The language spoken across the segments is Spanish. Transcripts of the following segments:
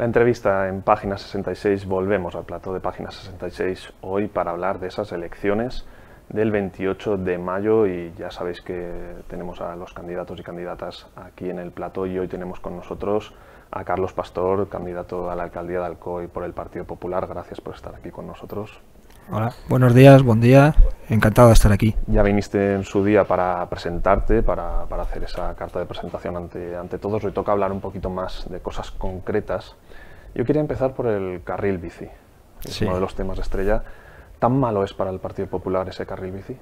La entrevista en página 66, volvemos al plato de página 66 hoy para hablar de esas elecciones del 28 de mayo y ya sabéis que tenemos a los candidatos y candidatas aquí en el plato y hoy tenemos con nosotros a Carlos Pastor, candidato a la alcaldía de Alcoy por el Partido Popular. Gracias por estar aquí con nosotros. Hola, buenos días, buen día. Encantado de estar aquí. Ya viniste en su día para presentarte, para, hacer esa carta de presentación ante, ante todos. Hoy toca hablar un poquito más de cosas concretas. Yo quería empezar por el carril bici. Es uno de los temas de estrella. ¿Tan malo es para el Partido Popular ese carril bici?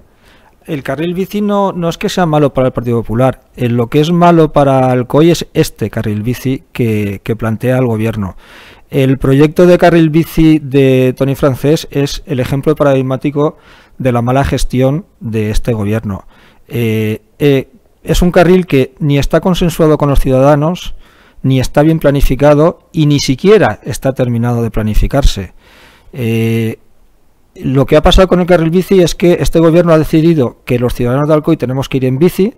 El carril bici no, es que sea malo para el Partido Popular. En eh, lo que es malo para el COI es este carril bici que, que plantea el gobierno. El proyecto de carril bici de Tony Francés es el ejemplo paradigmático de la mala gestión de este gobierno. Eh, eh, es un carril que ni está consensuado con los ciudadanos, ni está bien planificado y ni siquiera está terminado de planificarse. Eh, lo que ha pasado con el carril bici es que este gobierno ha decidido que los ciudadanos de Alcoy tenemos que ir en bici,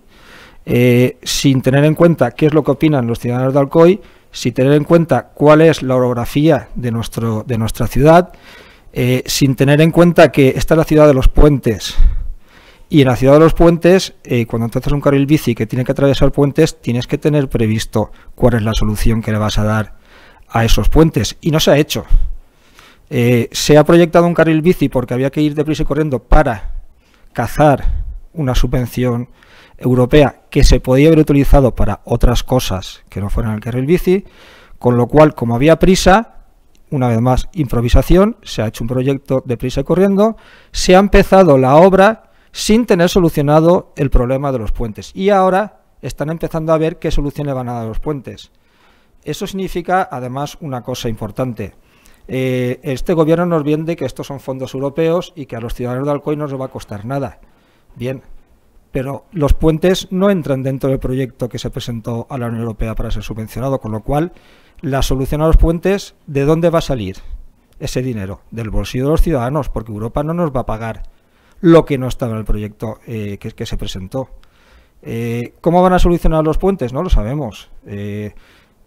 sin tener en cuenta qué es lo que opinan los ciudadanos de Alcoy, sin tener en cuenta cuál es la orografía de, nuestro, de nuestra ciudad, eh, sin tener en cuenta que esta es la ciudad de los puentes. Y en la ciudad de los puentes, eh, cuando entras un carril bici que tiene que atravesar puentes, tienes que tener previsto cuál es la solución que le vas a dar a esos puentes. Y no se ha hecho. Eh, se ha proyectado un carril bici porque había que ir deprisa y corriendo para cazar una subvención europea que se podía haber utilizado para otras cosas que no fueran el carril bici, con lo cual, como había prisa, una vez más, improvisación, se ha hecho un proyecto de prisa y corriendo, se ha empezado la obra sin tener solucionado el problema de los puentes. Y ahora están empezando a ver qué soluciones van a dar los puentes. Eso significa, además, una cosa importante. Eh, este gobierno nos vende que estos son fondos europeos y que a los ciudadanos de Alcoy no les va a costar nada. Bien, pero los puentes no entran dentro del proyecto que se presentó a la Unión Europea para ser subvencionado, con lo cual la solución a los puentes, ¿de dónde va a salir ese dinero? Del bolsillo de los ciudadanos, porque Europa no nos va a pagar lo que no estaba en el proyecto eh, que, se presentó. Eh, ¿Cómo van a solucionar los puentes? No lo sabemos. Eh,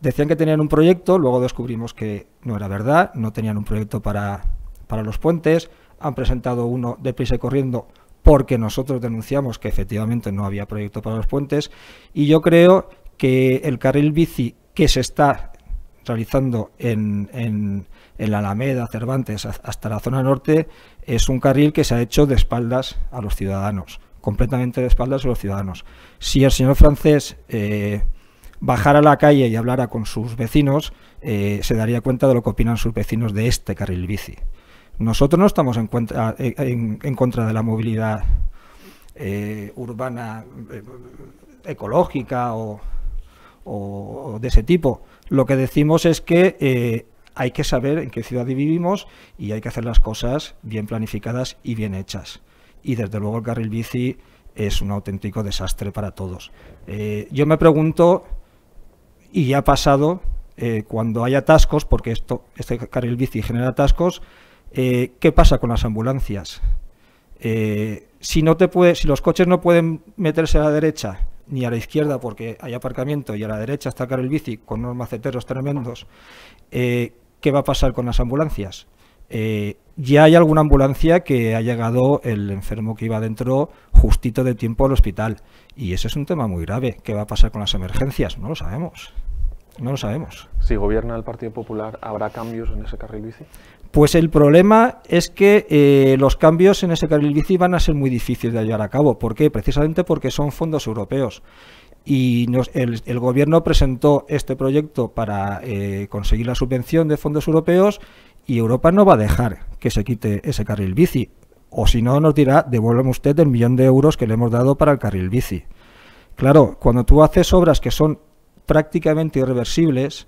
decían que tenían un proyecto, luego descubrimos que no era verdad, no tenían un proyecto para, para los puentes, han presentado uno deprisa y corriendo porque nosotros denunciamos que efectivamente no había proyecto para los puentes y yo creo que el carril bici que se está realizando en, la Alameda, Cervantes, hasta la zona norte, es un carril que se ha hecho de espaldas a los ciudadanos, completamente de espaldas a los ciudadanos. Si el señor francés eh, bajara a la calle y hablara con sus vecinos, eh, se daría cuenta de lo que opinan sus vecinos de este carril bici. Nosotros no estamos eh, en, contra de la movilidad eh, urbana eh, ecológica o, de ese tipo. Lo que decimos es que hay que saber en qué ciudad vivimos y hay que hacer las cosas bien planificadas y bien hechas. Y desde luego el carril bici es un auténtico desastre para todos. yo me pregunto, y ha pasado, cuando hay atascos, porque esto, este carril bici genera atascos, eh, ¿Qué pasa con las ambulancias? Eh, si, no te puede, si los coches no pueden meterse a la derecha ni a la izquierda porque hay aparcamiento y a la derecha está el bici con unos maceteros tremendos, eh, ¿qué va a pasar con las ambulancias? ya hay alguna ambulancia que ha llegado el enfermo que iba dentro justito de tiempo al hospital y ese es un tema muy grave. ¿Qué va a pasar con las emergencias? No lo sabemos. No lo sabemos. Si gobierna el Partido Popular, ¿habrá cambios en ese carril bici? Pues el problema es que eh, los cambios en ese carril bici van a ser muy difíciles de llevar a cabo. ¿Por qué? Precisamente porque son fondos europeos. Y el, gobierno presentó este proyecto para eh, conseguir la subvención de fondos europeos y Europa no va a dejar que se quite ese carril bici. O si no, nos dirá, devuélveme usted el millón de euros que le hemos dado para el carril bici. Claro, cuando tú haces obras que son prácticamente irreversibles,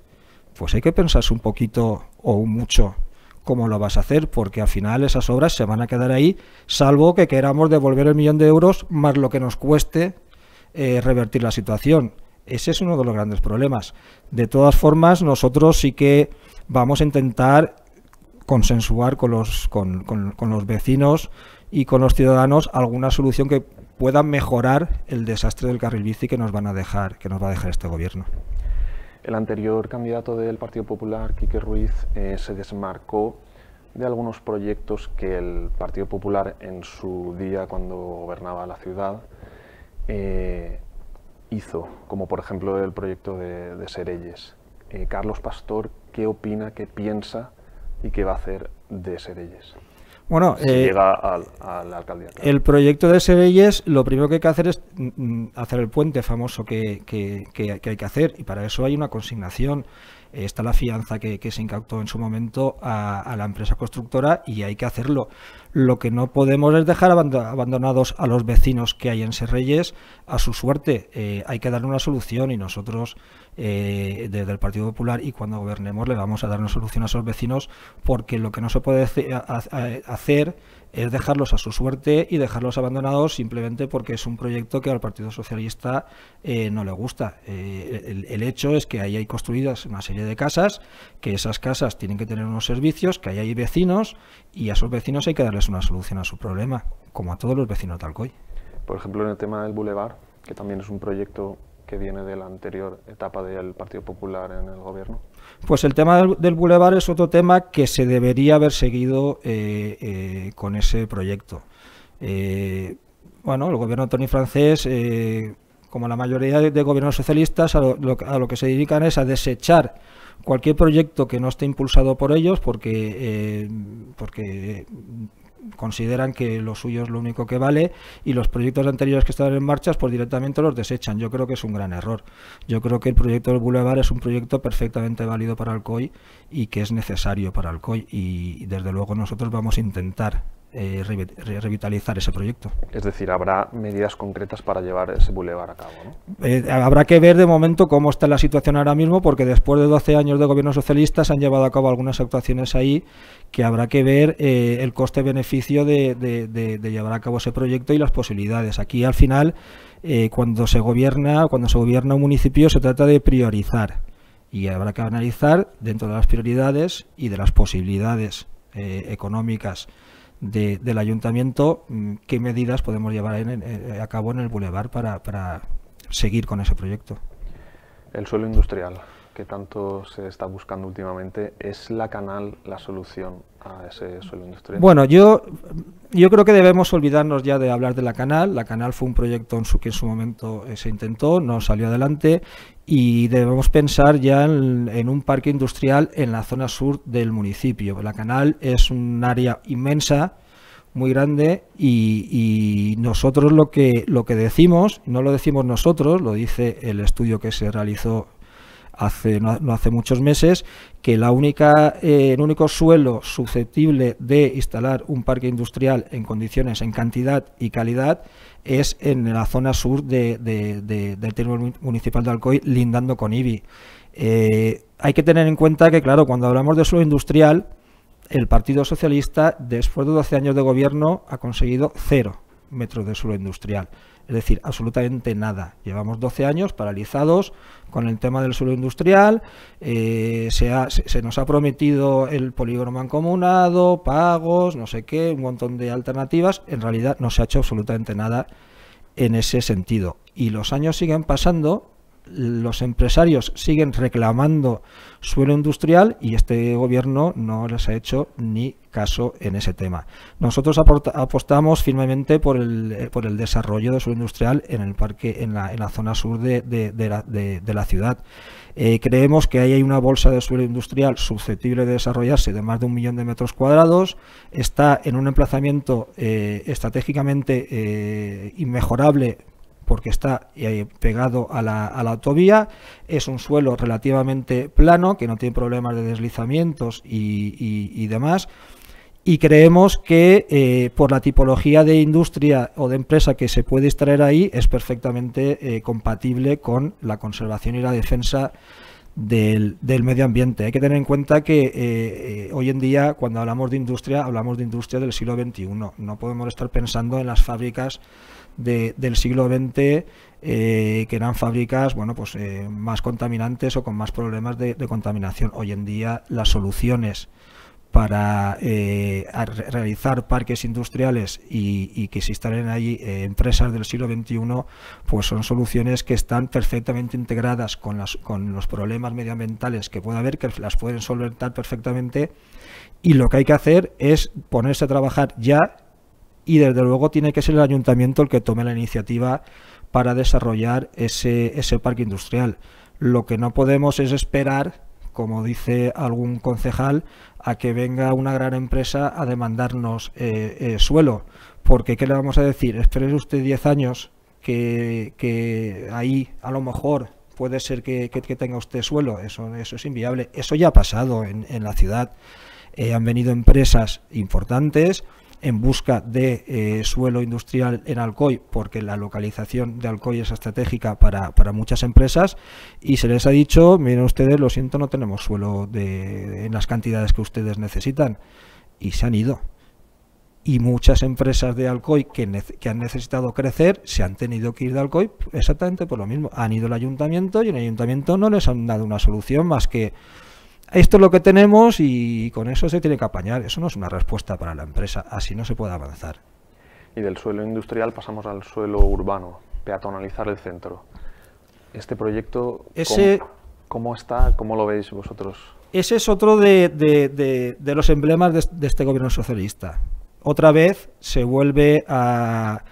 pues hay que pensarse un poquito o mucho cómo lo vas a hacer, porque al final esas obras se van a quedar ahí, salvo que queramos devolver el millón de euros más lo que nos cueste eh, revertir la situación. Ese es uno de los grandes problemas. De todas formas, nosotros sí que vamos a intentar consensuar con los, con, con, con los vecinos y con los ciudadanos alguna solución que puedan mejorar el desastre del carril bici que nos van a dejar, que nos va a dejar este gobierno. El anterior candidato del Partido Popular, Quique Ruiz, eh, se desmarcó de algunos proyectos que el Partido Popular en su día cuando gobernaba la ciudad eh, hizo, como por ejemplo el proyecto de, Serelles. Eh, Carlos Pastor, ¿qué opina, qué piensa y qué va a hacer de Serelles? Bueno, eh, llega a, El proyecto de es lo primero que hay que hacer es mm, mm, hacer el puente famoso que, hay que hacer, y para eso hay una consignación está la fianza que, se incautó en su momento a, la empresa constructora y hay que hacerlo. Lo que no podemos es dejar abandonados a los vecinos que hay en Serreyes a su suerte. Eh, hay que darle una solución y nosotros eh, desde el Partido Popular y cuando gobernemos le vamos a dar una solución a esos vecinos porque lo que no se puede hacer es dejarlos a su suerte y dejarlos abandonados simplemente porque es un proyecto que al Partido Socialista eh, no le gusta. Eh, el, hecho es que ahí hay construidas una serie de casas, que esas casas tienen que tener unos servicios, que ahí hay vecinos y a esos vecinos hay que darles una solución a su problema, como a todos los vecinos de Alcoy. Por ejemplo, en el tema del bulevar, que también es un proyecto que viene de la anterior etapa del Partido Popular en el gobierno? Pues el tema del, bulevar es otro tema que se debería haber seguido eh, eh, con ese proyecto. Eh, bueno, el gobierno de Tony Francés, como la mayoría de, gobiernos socialistas, a lo, que se dedican es a desechar cualquier proyecto que no esté impulsado por ellos porque, porque consideran que lo suyo es lo único que vale y los proyectos anteriores que están en marcha pues directamente los desechan. Yo creo que es un gran error. Yo creo que el proyecto del Boulevard es un proyecto perfectamente válido para Alcoy y que es necesario para Alcoy y desde luego nosotros vamos a intentar eh, revitalizar ese proyecto. Es decir, habrá medidas concretas para llevar ese bulevar a cabo. ¿no? Eh, habrá que ver de momento cómo está la situación ahora mismo, porque después de 12 años de gobierno socialista se han llevado a cabo algunas actuaciones ahí que habrá que ver eh, el coste-beneficio de, llevar a cabo ese proyecto y las posibilidades. Aquí al final, cuando se gobierna, cuando se gobierna un municipio, se trata de priorizar y habrá que analizar dentro de las prioridades y de las posibilidades económicas del ayuntamiento mm, qué medidas podemos llevar eh, a cabo en el bulevar para, para seguir con ese proyecto. El suelo industrial que tanto se está buscando últimamente, ¿es la canal la solución a ese suelo industrial? Bueno, yo, yo creo que debemos olvidarnos ya de hablar de la canal. La canal fue un proyecto en su, que en su momento eh, se intentó, no salió adelante y debemos pensar ya en, un parque industrial en la zona sur del municipio. La canal es un área inmensa muy grande y, nosotros lo que lo que decimos no lo decimos nosotros lo dice el estudio que se realizó hace, no, hace muchos meses que la única, eh, el único suelo susceptible de instalar un parque industrial en condiciones, en cantidad y calidad, es en la zona sur de, del término municipal de Alcoy, lindando con IBI. Eh, hay que tener en cuenta que, claro, cuando hablamos de suelo industrial, el Partido Socialista, después de 12 años de gobierno, ha conseguido cero metros de suelo industrial. Es decir, absolutamente nada. Llevamos 12 años paralizados con el tema del suelo industrial. Eh, se, se, nos ha prometido el polígono mancomunado, pagos, no sé qué, un montón de alternativas. En realidad no se ha hecho absolutamente nada en ese sentido. Y los años siguen pasando los empresarios siguen reclamando suelo industrial y este gobierno no les ha hecho ni caso en ese tema. Nosotros apostamos firmemente eh, por el, desarrollo de suelo industrial en el parque, en la, zona sur de, la, ciudad. Eh, creemos que ahí hay una bolsa de suelo industrial susceptible de desarrollarse de más de un millón de metros cuadrados. Está en un emplazamiento eh, estratégicamente inmejorable porque está eh, pegado a la, autovía, es un suelo relativamente plano, que no tiene problemas de deslizamientos y, demás, y creemos que eh, por la tipología de industria o de empresa que se puede extraer ahí es perfectamente eh, compatible con la conservación y la defensa del, medio ambiente. Hay que tener en cuenta que hoy en día cuando hablamos de industria hablamos de industria del siglo XXI. No podemos estar pensando en las fábricas del siglo XX eh, que eran fábricas bueno pues eh, más contaminantes o con más problemas de, contaminación. Hoy en día las soluciones para eh, realizar parques industriales y, que se instalen allí empresas del siglo XXI, pues son soluciones que están perfectamente integradas con, las, con los problemas medioambientales que pueda haber, que las pueden solventar perfectamente. Y lo que hay que hacer es ponerse a trabajar ya y desde luego tiene que ser el ayuntamiento el que tome la iniciativa para desarrollar ese, parque industrial. Lo que no podemos es esperar, como dice algún concejal, a que venga una gran empresa a demandarnos eh, eh, suelo, porque ¿qué le vamos a decir? Espere usted 10 años que, ahí a lo mejor puede ser que, tenga usted suelo, eso, eso es inviable, eso ya ha pasado en, la ciudad. Eh, han venido empresas importantes, en busca de eh, suelo industrial en Alcoy, porque la localización de Alcoy es estratégica para, muchas empresas, y se les ha dicho, miren ustedes, lo siento, no tenemos suelo en las cantidades que ustedes necesitan, y se han ido. Y muchas empresas de Alcoy que, que han necesitado crecer se han tenido que ir de Alcoy exactamente por lo mismo. Han ido al ayuntamiento y en el ayuntamiento no les han dado una solución más que esto es lo que tenemos y con eso se tiene que apañar. Eso no es una respuesta para la empresa, así no se puede avanzar. Y del suelo industrial pasamos al suelo urbano, peatonalizar el centro. Este proyecto, Ese, ¿cómo, está? ¿Cómo lo veis vosotros? Ese es otro de los emblemas de, este gobierno socialista. Otra vez se vuelve a,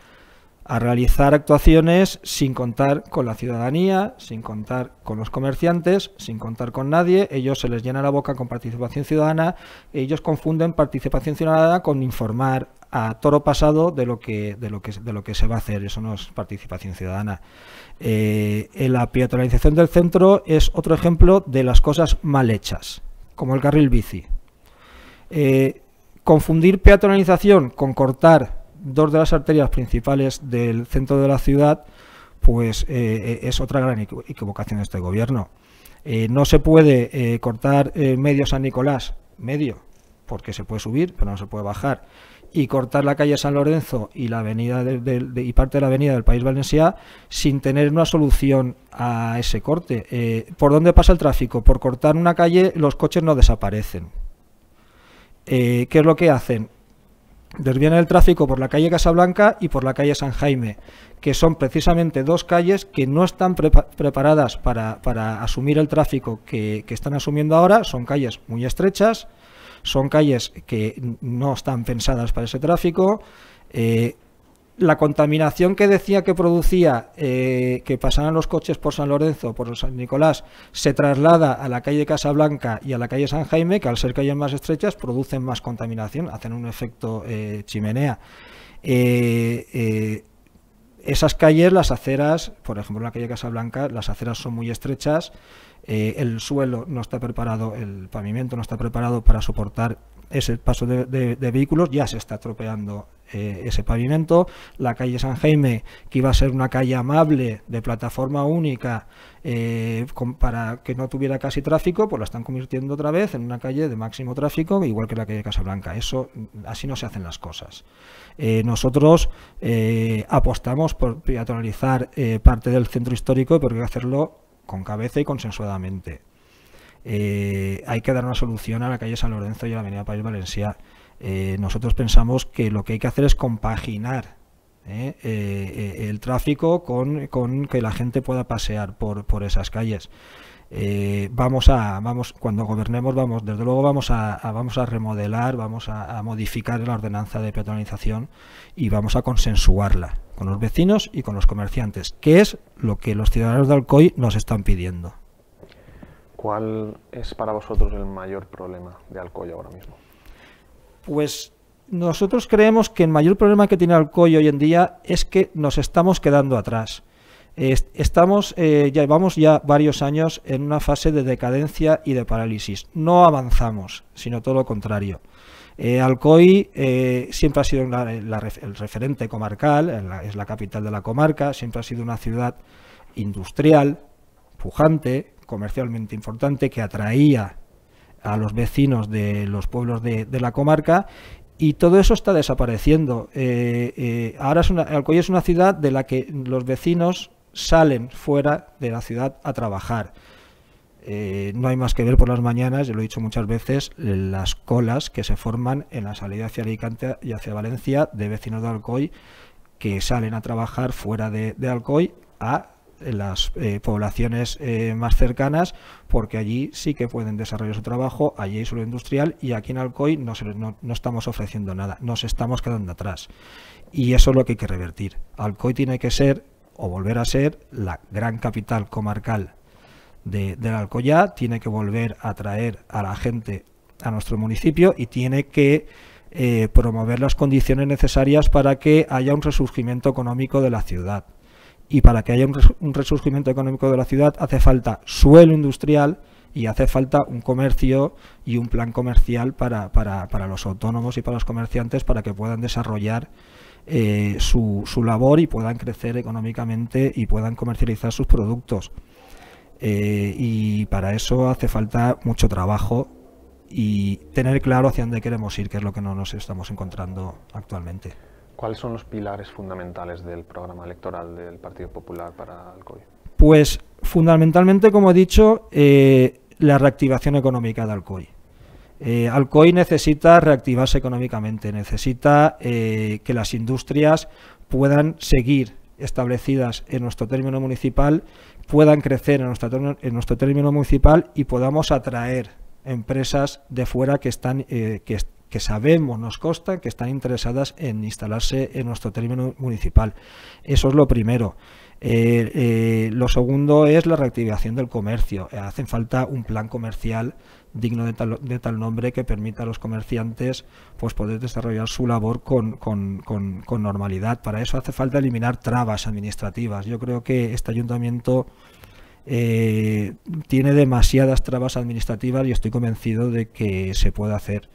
a realizar actuaciones sin contar con la ciudadanía, sin contar con los comerciantes, sin contar con nadie. Ellos se les llena la boca con participación ciudadana. Ellos confunden participación ciudadana con informar a toro pasado de lo que, de lo que, de lo que se va a hacer. Eso no es participación ciudadana. Eh, la peatonalización del centro es otro ejemplo de las cosas mal hechas, como el carril bici. Eh, confundir peatonalización con cortar dos de las arterias principales del centro de la ciudad, pues eh, eh, es otra gran equivocación de este gobierno. Eh, no se puede cortar medio San Nicolás, medio, porque se puede subir, pero no se puede bajar. Y cortar la calle San Lorenzo y la avenida y parte de la avenida del País Valenciá sin tener una solución a ese corte. ¿Por dónde pasa el tráfico? Por cortar una calle los coches no desaparecen. ¿Qué es lo que hacen? Desviene el tráfico por la calle Casablanca y por la calle San Jaime, que son precisamente dos calles que no están preparadas para, asumir el tráfico que, que, están asumiendo ahora, son calles muy estrechas, son calles que no están pensadas para ese tráfico, eh, la contaminación que decía que producía eh, que pasaran los coches por San Lorenzo, por San Nicolás, se traslada a la calle Casablanca y a la calle San Jaime, que al ser calles más estrechas producen más contaminación, hacen un efecto eh, chimenea. Eh, esas calles, las aceras, por ejemplo en la calle Casablanca, las aceras son muy estrechas, el suelo no está preparado, el pavimento no está preparado para soportar ese paso de, vehículos ya se está atropeando eh, ese pavimento. La calle San Jaime, que iba a ser una calle amable, de plataforma única, eh, para que no tuviera casi tráfico, pues la están convirtiendo otra vez en una calle de máximo tráfico, igual que la calle Casablanca. Eso, así no se hacen las cosas. Eh, nosotros apostamos por peatonalizar parte del centro histórico, y hay hacerlo con cabeza y consensuadamente. Eh, hay que dar una solución a la calle San Lorenzo y a la avenida País Valencia. Eh, nosotros pensamos que lo que hay que hacer es compaginar eh, el tráfico con, que la gente pueda pasear por, esas calles. vamos a, vamos, cuando gobernemos, vamos, desde luego vamos a, vamos a remodelar, vamos a, a, modificar la ordenanza de peatonalización y vamos a consensuarla con los vecinos y con los comerciantes, que es lo que los ciudadanos de Alcoy nos están pidiendo. ¿Cuál es para vosotros el mayor problema de Alcoy ahora mismo? Pues nosotros creemos que el mayor problema que tiene Alcoy hoy en día es que nos estamos quedando atrás. Estamos, eh, llevamos ya varios años en una fase de decadencia y de parálisis. No avanzamos, sino todo lo contrario. Eh, Alcoy eh, siempre ha sido eh, el referente comarcal, es la capital de la comarca, siempre ha sido una ciudad industrial, pujante, comercialmente importante, que atraía a los vecinos de los pueblos de, la comarca y todo eso está desapareciendo. Eh, eh, ahora es una, Alcoy es una ciudad de la que los vecinos salen fuera de la ciudad a trabajar. Eh, no hay más que ver por las mañanas, ya lo he dicho muchas veces, las colas que se forman en la salida hacia Alicante y hacia Valencia de vecinos de Alcoy que salen a trabajar fuera de, de Alcoy a las eh, poblaciones eh, más cercanas, porque allí sí que pueden desarrollar su trabajo, allí hay suelo industrial y aquí en Alcoy no, no, estamos ofreciendo nada, nos estamos quedando atrás. Y eso es lo que hay que revertir. Alcoy tiene que ser o volver a ser la gran capital comarcal de, del Alcoyá, tiene que volver a atraer a la gente a nuestro municipio y tiene que eh, promover las condiciones necesarias para que haya un resurgimiento económico de la ciudad. Y para que haya un, resurgimiento económico de la ciudad hace falta suelo industrial, y hace falta un comercio y un plan comercial para, para, para, los autónomos y para los comerciantes para que puedan desarrollar eh, su, su, labor y puedan crecer económicamente y puedan comercializar sus productos. Eh, y para eso hace falta mucho trabajo y tener claro hacia dónde queremos ir, que es lo que no nos estamos encontrando actualmente. ¿Cuáles son los pilares fundamentales del programa electoral del Partido Popular para Alcoy? Pues fundamentalmente, como he dicho, eh, la reactivación económica de Alcoy. Alcoy necesita reactivarse económicamente, necesita eh, que las industrias puedan seguir establecidas en nuestro término municipal, puedan crecer en nuestro, término, en nuestro término municipal y podamos atraer empresas de fuera que, están, eh, que, que sabemos, nos consta, que están interesadas en instalarse en nuestro término municipal. Eso es lo primero. Eh, eh, lo segundo es la reactivación del comercio. Eh, hacen falta un plan comercial digno de tal, nombre que permita a los comerciantes pues, poder desarrollar su labor con, normalidad. Para eso hace falta eliminar trabas administrativas. Yo creo que este ayuntamiento tiene demasiadas trabas administrativas y estoy convencido de que se puede hacer.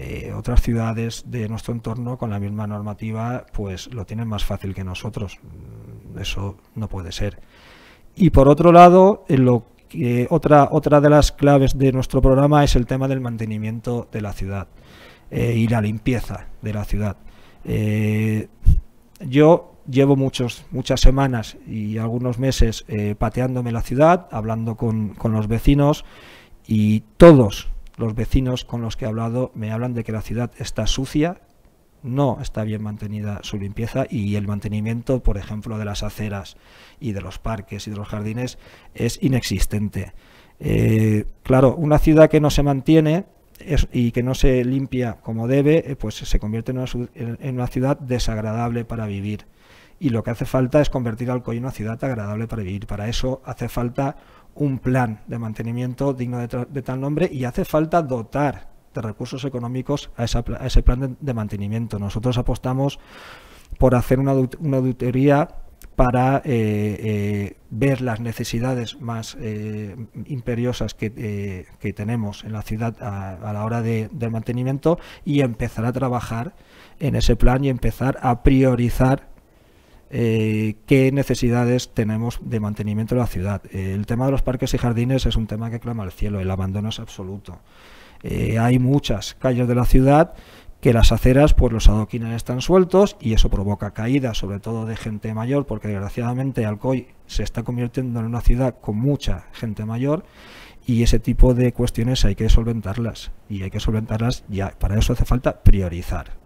Eh, otras ciudades de nuestro entorno con la misma normativa pues lo tienen más fácil que nosotros. Mm, eso no puede ser. Y por otro lado, lo que, otra, otra de las claves de nuestro programa es el tema del mantenimiento de la ciudad eh, y la limpieza de la ciudad. Eh, yo llevo muchos, muchas semanas y algunos meses pateándome la ciudad, hablando con, con, los vecinos y todos, los vecinos con los que he hablado me hablan de que la ciudad está sucia, no está bien mantenida su limpieza y el mantenimiento, por ejemplo, de las aceras y de los parques y de los jardines es inexistente. Eh, claro, una ciudad que no se mantiene y que no se limpia como debe, eh, pues se convierte en una, en una, ciudad desagradable para vivir. Y lo que hace falta es convertir Alcoy en una ciudad agradable para vivir. Para eso hace falta un plan de mantenimiento digno de, tal nombre y hace falta dotar de recursos económicos a, ese plan de, mantenimiento. Nosotros apostamos por hacer una, auditoría para eh, eh, ver las necesidades más eh, imperiosas que, tenemos en la ciudad a, la hora de, del mantenimiento y empezar a trabajar en ese plan y empezar a priorizar eh, qué necesidades tenemos de mantenimiento de la ciudad. Eh, el tema de los parques y jardines es un tema que clama al cielo, el abandono es absoluto. Eh, hay muchas calles de la ciudad que las aceras, pues los adoquines están sueltos y eso provoca caídas, sobre todo de gente mayor, porque desgraciadamente Alcoy se está convirtiendo en una ciudad con mucha gente mayor y ese tipo de cuestiones hay que solventarlas y hay que solventarlas ya. Para eso hace falta priorizar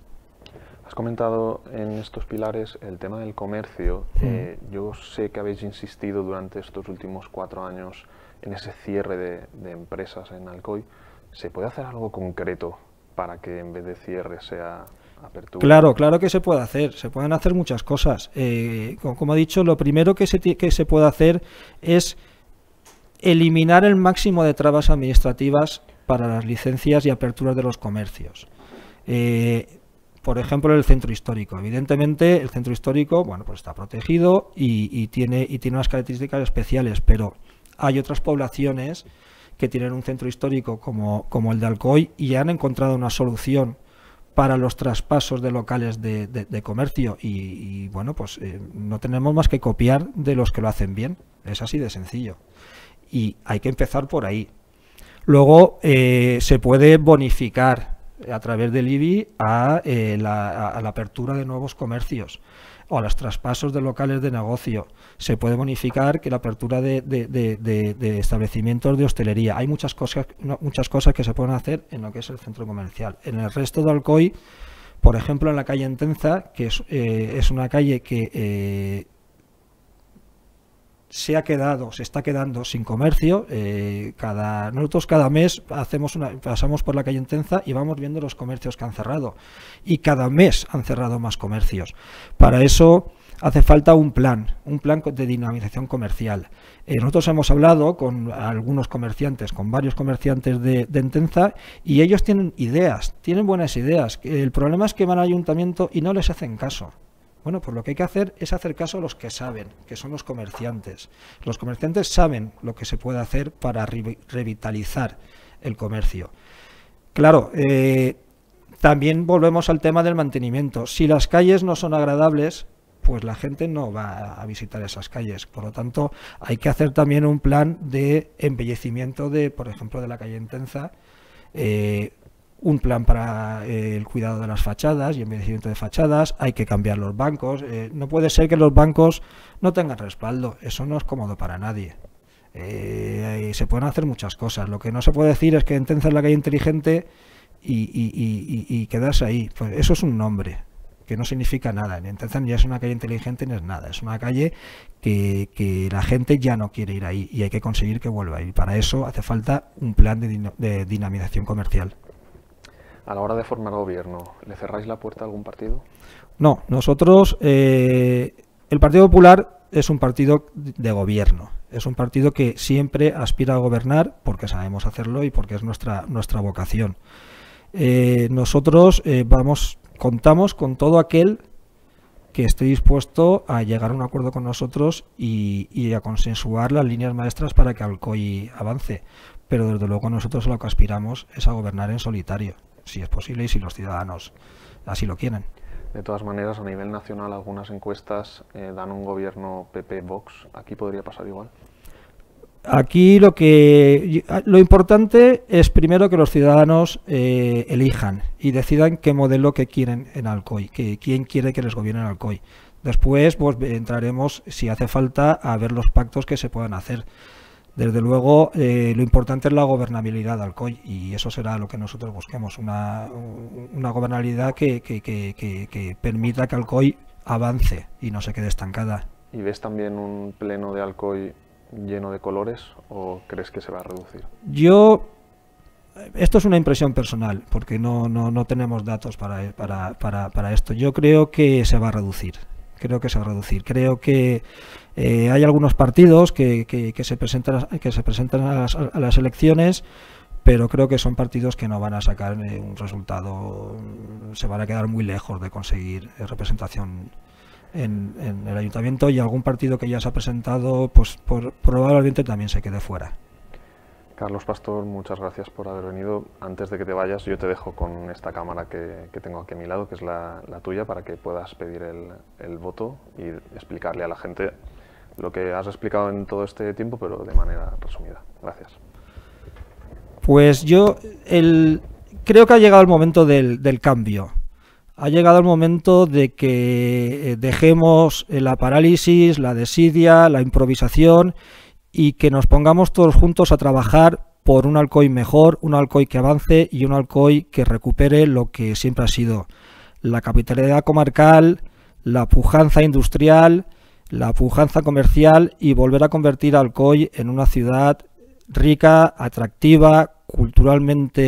comentado en estos pilares el tema del comercio. Eh, yo sé que habéis insistido durante estos últimos cuatro años en ese cierre de, empresas en Alcoy. ¿Se puede hacer algo concreto para que en vez de cierre sea apertura? Claro, claro que se puede hacer. Se pueden hacer muchas cosas. Eh, como, he dicho, lo primero que se, que se puede hacer es eliminar el máximo de trabas administrativas para las licencias y aperturas de los comercios. Eh, por ejemplo, el centro histórico. Evidentemente, el centro histórico, bueno, pues está protegido y, tiene, y tiene unas características especiales, pero hay otras poblaciones que tienen un centro histórico como, como el de Alcoy y han encontrado una solución para los traspasos de locales de, comercio y, bueno, pues eh, no tenemos más que copiar de los que lo hacen bien. Es así de sencillo. Y hay que empezar por ahí. Luego eh, se puede bonificar a través del IBI eh, a, la, apertura de nuevos comercios o a los traspasos de locales de negocio. Se puede bonificar que la apertura de, establecimientos de hostelería. Hay muchas cosas, muchas cosas que se pueden hacer en lo que es el centro comercial. En el resto de Alcoy, por ejemplo, en la calle Entenza, que es, eh, una calle que eh, se ha quedado, se está quedando sin comercio. Eh, cada, nosotros cada mes hacemos una, pasamos por la calle Entenza y vamos viendo los comercios que han cerrado. Y cada mes han cerrado más comercios. Para eso hace falta un plan, un plan de dinamización comercial. Eh, nosotros hemos hablado con algunos comerciantes, con varios comerciantes de, de Entenza, y ellos tienen ideas, tienen buenas ideas. El problema es que van al ayuntamiento y no les hacen caso. Bueno, pues lo que hay que hacer es hacer caso a los que saben, que son los comerciantes. Los comerciantes saben lo que se puede hacer para revitalizar el comercio. Claro, eh, también volvemos al tema del mantenimiento. Si las calles no son agradables, pues la gente no va a visitar esas calles. Por lo tanto, hay que hacer también un plan de embellecimiento de, por ejemplo, de la calle Intensa... Eh, un plan para eh, el cuidado de las fachadas y envejecimiento de fachadas, hay que cambiar los bancos, eh, no puede ser que los bancos no tengan respaldo, eso no es cómodo para nadie. Eh, se pueden hacer muchas cosas, lo que no se puede decir es que entonces la calle inteligente y, quedarse ahí, pues eso es un nombre que no significa nada, ni entonces ya es una calle inteligente ni es nada, es una calle que, la gente ya no quiere ir ahí y hay que conseguir que vuelva y para eso hace falta un plan de dinamización comercial a la hora de formar gobierno, ¿le cerráis la puerta a algún partido? No, nosotros, eh, el Partido Popular es un partido de gobierno, es un partido que siempre aspira a gobernar porque sabemos hacerlo y porque es nuestra, nuestra vocación. Eh, nosotros eh, vamos, contamos con todo aquel que esté dispuesto a llegar a un acuerdo con nosotros y, y a consensuar las líneas maestras para que Alcoy avance. Pero desde luego nosotros lo que aspiramos es a gobernar en solitario si es posible y si los ciudadanos así lo quieren. De todas maneras, a nivel nacional, algunas encuestas eh, dan un gobierno PP-Vox. ¿Aquí podría pasar igual? Aquí lo que lo importante es primero que los ciudadanos eh, elijan y decidan qué modelo que quieren en Alcoy, que quién quiere que les gobierne en Alcoy. Después, pues entraremos, si hace falta, a ver los pactos que se puedan hacer. Desde luego, eh, lo importante es la gobernabilidad de Alcoy y eso será lo que nosotros busquemos, una, una gobernabilidad que, que, que, permita que Alcoy avance y no se quede estancada. ¿Y ves también un pleno de Alcoy lleno de colores o crees que se va a reducir? Yo, esto es una impresión personal porque no, no, tenemos datos para, para, para esto. Yo creo que se va a reducir, creo que se va a reducir. Creo que eh, hay algunos partidos que, se presentan, que se presentan a las, elecciones, pero creo que son partidos que no van a sacar eh, un resultado, se van a quedar muy lejos de conseguir eh, representación en, el ayuntamiento y algún partido que ya se ha presentado, pues por, probablemente también se quede fuera. Carlos Pastor, muchas gracias por haber venido. Antes de que te vayas, yo te dejo con esta cámara que, tengo aquí a mi lado, que es la, tuya, para que puedas pedir el voto y explicarle a la gente lo que has explicado en todo este tiempo, pero de manera resumida. Gracias. Pues yo creo que ha llegado el momento del, del cambio. Ha llegado el momento de que eh, dejemos eh, la parálisis, la desidia, la improvisación y que nos pongamos todos juntos a trabajar por un Alcoy mejor, un Alcoy que avance y un Alcoy que recupere lo que siempre ha sido la capitalidad comarcal, la pujanza industrial, la pujanza comercial y volver a convertir a Alcoy en una ciudad rica, atractiva, culturalmente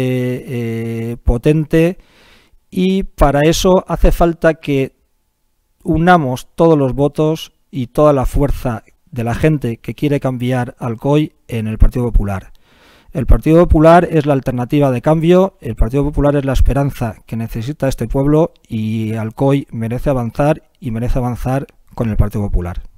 eh, potente y para eso hace falta que unamos todos los votos y toda la fuerza de la gente que quiere cambiar Alcoy en el Partido Popular. El Partido Popular es la alternativa de cambio, el Partido Popular es la esperanza que necesita este pueblo y Alcoy merece avanzar y merece avanzar con el Partido Popular.